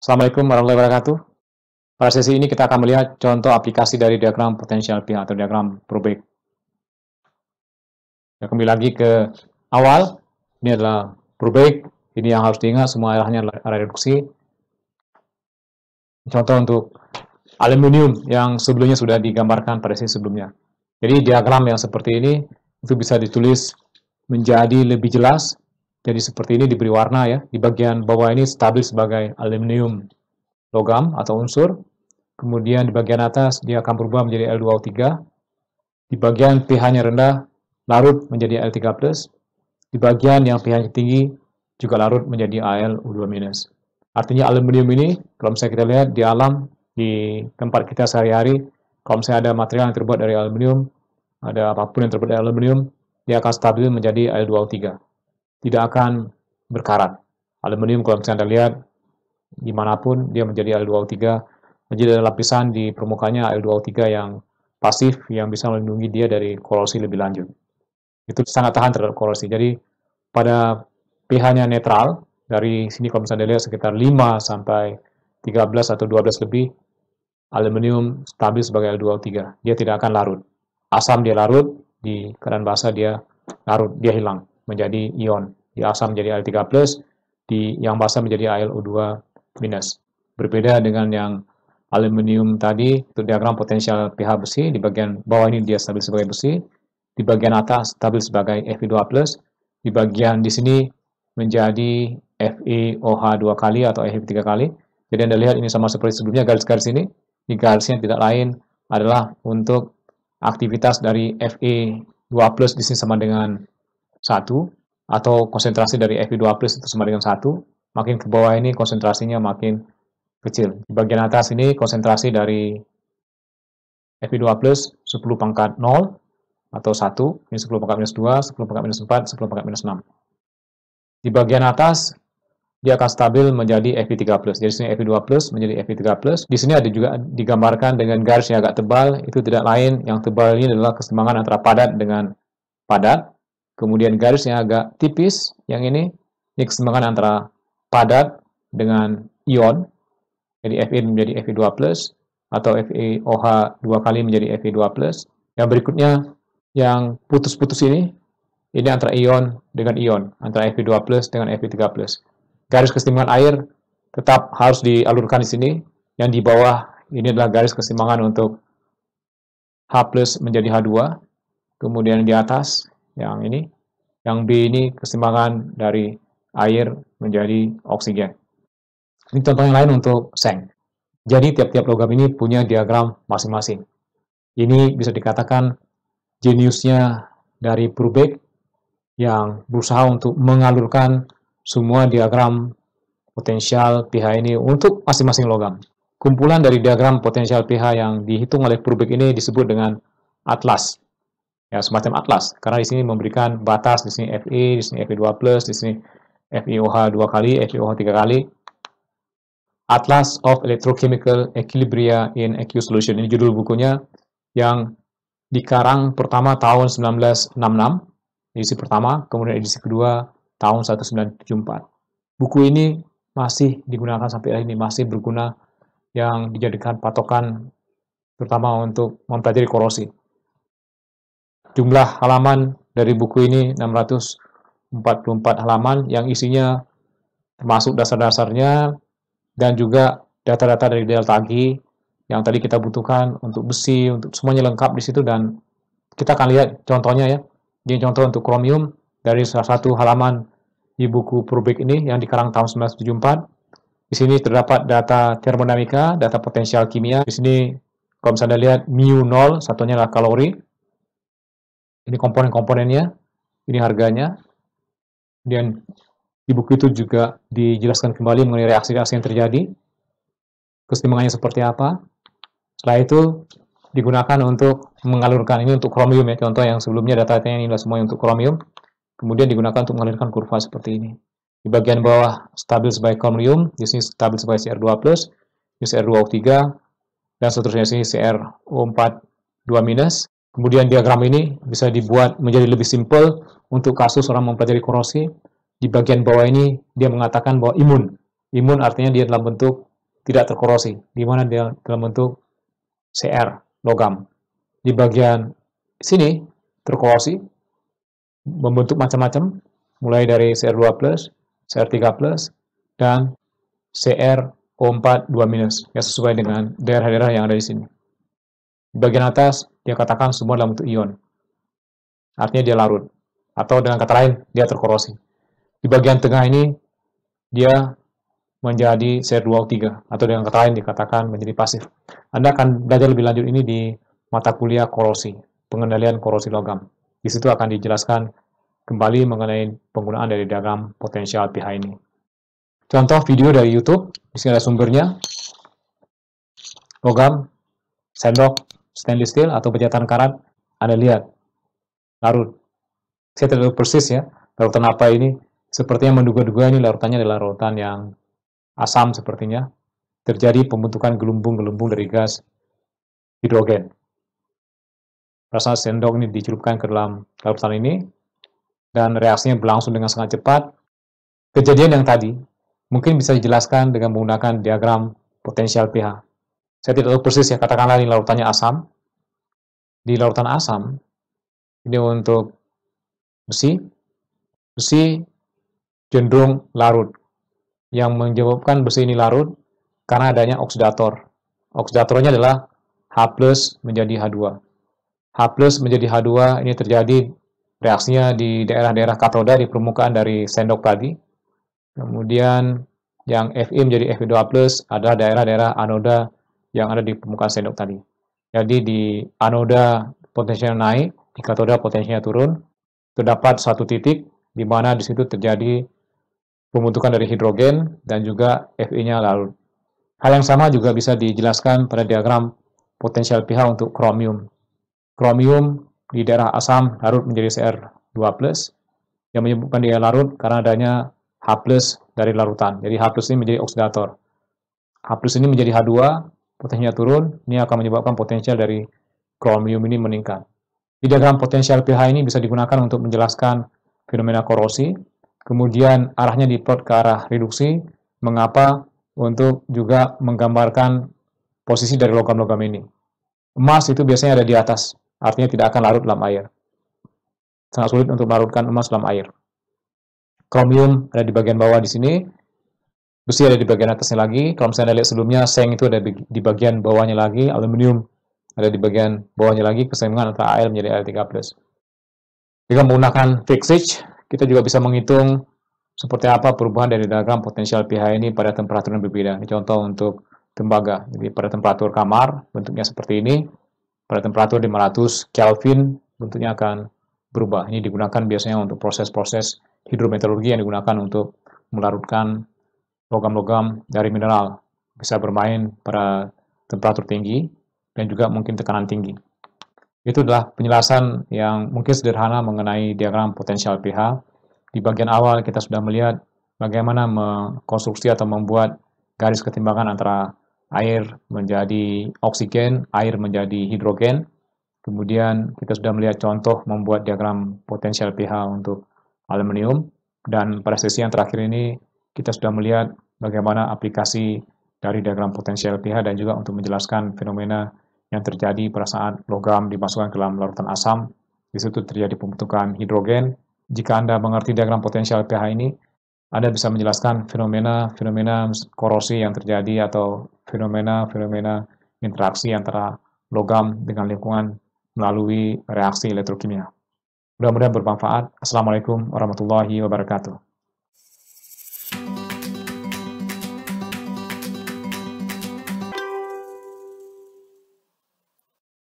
Assalamualaikum warahmatullahi wabarakatuh. Pada sesi ini kita akan melihat contoh aplikasi dari diagram potensial pihak atau diagram probek. Kita ya, kembali lagi ke awal. Ini adalah probek. Ini yang harus diingat semua arahnya adalah arah reduksi. Contoh untuk aluminium yang sebelumnya sudah digambarkan pada sesi sebelumnya. Jadi diagram yang seperti ini itu bisa ditulis menjadi lebih jelas jadi seperti ini diberi warna ya. Di bagian bawah ini stabil sebagai aluminium logam atau unsur. Kemudian di bagian atas dia akan berubah menjadi L2O3. Di bagian pH-nya rendah, larut menjadi L3+. Di bagian yang pH-nya tinggi, juga larut menjadi AlU2-. Artinya aluminium ini, kalau misalnya kita lihat di alam, di tempat kita sehari-hari, kalau misalnya ada material yang terbuat dari aluminium, ada apapun yang terbuat dari aluminium, dia akan stabil menjadi Al2O3 tidak akan berkarat. Aluminium kalau misalnya Anda lihat, dimanapun dia menjadi L2O3, menjadi lapisan di permukaannya L2O3 yang pasif, yang bisa melindungi dia dari korosi lebih lanjut. Itu sangat tahan terhadap korosi. Jadi, pada pH-nya netral, dari sini kalau misalnya Anda lihat sekitar 5 sampai 13 atau 12 lebih, aluminium stabil sebagai L2O3. Dia tidak akan larut. Asam dia larut, di keran basah dia larut, dia hilang menjadi ion. Di asam menjadi Al3+, di yang basa menjadi AlO2-. Berbeda dengan yang aluminium tadi, itu diagram potensial pH besi, di bagian bawah ini dia stabil sebagai besi, di bagian atas stabil sebagai Fe2+, di bagian di sini menjadi FeOH 2 kali atau Fe3 kali. Jadi Anda lihat ini sama seperti sebelumnya garis-garis ini, di garisnya tidak lain adalah untuk aktivitas dari Fe2+, di sini sama dengan satu atau konsentrasi dari Fe2 plus itu sama dengan satu makin ke bawah ini konsentrasinya makin kecil. Di bagian atas ini konsentrasi dari Fe2 plus 10 pangkat 0 atau 1, ini 10 pangkat minus 2, 10 pangkat minus 4, 10 pangkat minus 6. Di bagian atas, dia akan stabil menjadi Fe3 plus. Jadi sini Fe2 plus menjadi Fe3 Di sini ada juga digambarkan dengan garis yang agak tebal, itu tidak lain yang tebal ini adalah kesetimbangan antara padat dengan padat kemudian garis yang agak tipis, yang ini, ini keseimbangan antara padat dengan ion, jadi Fe menjadi Fe2+, atau FeOH 2 kali menjadi Fe2+. Yang berikutnya, yang putus-putus ini, ini antara ion dengan ion, antara Fe2+, dengan Fe3+. Garis keseimbangan air tetap harus dialurkan di sini, yang di bawah ini adalah garis keseimbangan untuk H menjadi H2, kemudian di atas yang ini. Yang B ini keseimbangan dari air menjadi oksigen. Ini contoh yang lain untuk seng. Jadi tiap-tiap logam ini punya diagram masing-masing. Ini bisa dikatakan jeniusnya dari Brubeck yang berusaha untuk mengalurkan semua diagram potensial pH ini untuk masing-masing logam. Kumpulan dari diagram potensial pH yang dihitung oleh Brubeck ini disebut dengan atlas ya semacam atlas karena di sini memberikan batas di sini Fe di sini Fe 2 plus di sini FEOH dua kali FEOH tiga kali Atlas of Electrochemical Equilibria in Aqueous Solution ini judul bukunya yang dikarang pertama tahun 1966 edisi pertama kemudian edisi kedua tahun 1974 buku ini masih digunakan sampai hari ini masih berguna yang dijadikan patokan terutama untuk mempelajari korosi Jumlah halaman dari buku ini 644 halaman yang isinya termasuk dasar-dasarnya dan juga data-data dari delta G yang tadi kita butuhkan untuk besi, untuk semuanya lengkap di situ dan kita akan lihat contohnya ya. Ini contoh untuk kromium dari salah satu halaman di buku Purbeck ini yang dikarang tahun 1974. Di sini terdapat data termodinamika, data potensial kimia. Di sini kalau misalnya lihat mu 0, satunya adalah kalori, ini komponen-komponennya, ini harganya. dan di buku itu juga dijelaskan kembali mengenai reaksi-reaksi yang terjadi, kesetimbangannya seperti apa. Setelah itu digunakan untuk mengalirkan ini untuk kromium ya, contoh yang sebelumnya data-datanya ini adalah semua untuk kromium, Kemudian digunakan untuk mengalirkan kurva seperti ini. Di bagian bawah stabil sebagai kromium, di sini stabil sebagai CR2+, di CR2O3, dan seterusnya di sini CR4 2 minus, Kemudian diagram ini bisa dibuat menjadi lebih simpel untuk kasus orang mempelajari korosi. Di bagian bawah ini dia mengatakan bahwa imun. Imun artinya dia dalam bentuk tidak terkorosi, di mana dia dalam bentuk CR, logam. Di bagian sini terkorosi, membentuk macam-macam, mulai dari CR2+, CR3+, dan CR O4 2 minus yang sesuai dengan daerah-daerah yang ada di sini. Di bagian atas, dia katakan semua dalam bentuk ion. Artinya dia larut. Atau dengan kata lain, dia terkorosi. Di bagian tengah ini, dia menjadi CR2O3. Atau dengan kata lain, dikatakan menjadi pasif. Anda akan belajar lebih lanjut ini di mata kuliah korosi, pengendalian korosi logam. Di situ akan dijelaskan kembali mengenai penggunaan dari diagram potensial pH ini. Contoh video dari YouTube, di sini ada sumbernya, logam, sendok, stainless steel atau pencetan karat, Anda lihat. Larut. Saya tidak tahu persis ya, larutan apa ini. Sepertinya menduga-duga ini larutannya adalah larutan yang asam sepertinya. Terjadi pembentukan gelembung-gelembung dari gas hidrogen. Rasa sendok ini dicelupkan ke dalam larutan ini, dan reaksinya berlangsung dengan sangat cepat. Kejadian yang tadi mungkin bisa dijelaskan dengan menggunakan diagram potensial pH. Saya tidak tahu persis ya, katakanlah ini larutannya asam. Di larutan asam, ini untuk besi, besi cenderung larut. Yang menyebabkan besi ini larut karena adanya oksidator. Oksidatornya adalah H plus menjadi H2. H plus menjadi H2 ini terjadi reaksinya di daerah-daerah katoda di permukaan dari sendok tadi. Kemudian yang Fi menjadi Fe2 plus adalah daerah-daerah anoda yang ada di permukaan sendok tadi. Jadi di anoda potensinya naik, di katoda potensinya turun. Terdapat satu titik di mana di situ terjadi pembentukan dari hidrogen dan juga Fe-nya lalu. Hal yang sama juga bisa dijelaskan pada diagram potensial pH untuk kromium. Kromium di daerah asam larut menjadi Cr2+, yang menyebabkan dia larut karena adanya H+, dari larutan. Jadi H+, ini menjadi oksidator. H+, ini menjadi H2, potensinya turun, ini akan menyebabkan potensial dari kromium ini meningkat. Di diagram potensial pH ini bisa digunakan untuk menjelaskan fenomena korosi, kemudian arahnya diplot ke arah reduksi, mengapa untuk juga menggambarkan posisi dari logam-logam ini. Emas itu biasanya ada di atas, artinya tidak akan larut dalam air. Sangat sulit untuk melarutkan emas dalam air. Kromium ada di bagian bawah di sini, besi ada di bagian atasnya lagi. Kalau misalnya Anda lihat sebelumnya, seng itu ada di bagian bawahnya lagi, aluminium ada di bagian bawahnya lagi, kesemuan atau AL menjadi AL3+. Jika menggunakan fixage, kita juga bisa menghitung seperti apa perubahan dari diagram potensial pH ini pada temperatur yang berbeda. Ini contoh untuk tembaga. Jadi pada temperatur kamar, bentuknya seperti ini. Pada temperatur 500 Kelvin, bentuknya akan berubah. Ini digunakan biasanya untuk proses-proses hidrometeorologi yang digunakan untuk melarutkan logam-logam dari mineral bisa bermain pada temperatur tinggi dan juga mungkin tekanan tinggi. Itu adalah penjelasan yang mungkin sederhana mengenai diagram potensial pH. Di bagian awal kita sudah melihat bagaimana mengkonstruksi atau membuat garis ketimbangan antara air menjadi oksigen, air menjadi hidrogen. Kemudian kita sudah melihat contoh membuat diagram potensial pH untuk aluminium. Dan pada sesi yang terakhir ini kita sudah melihat bagaimana aplikasi dari diagram potensial pH dan juga untuk menjelaskan fenomena yang terjadi pada saat logam dimasukkan ke dalam larutan asam. Di situ terjadi pembentukan hidrogen. Jika Anda mengerti diagram potensial pH ini, Anda bisa menjelaskan fenomena-fenomena korosi yang terjadi atau fenomena-fenomena interaksi antara logam dengan lingkungan melalui reaksi elektrokimia. Mudah-mudahan bermanfaat. Assalamualaikum warahmatullahi wabarakatuh.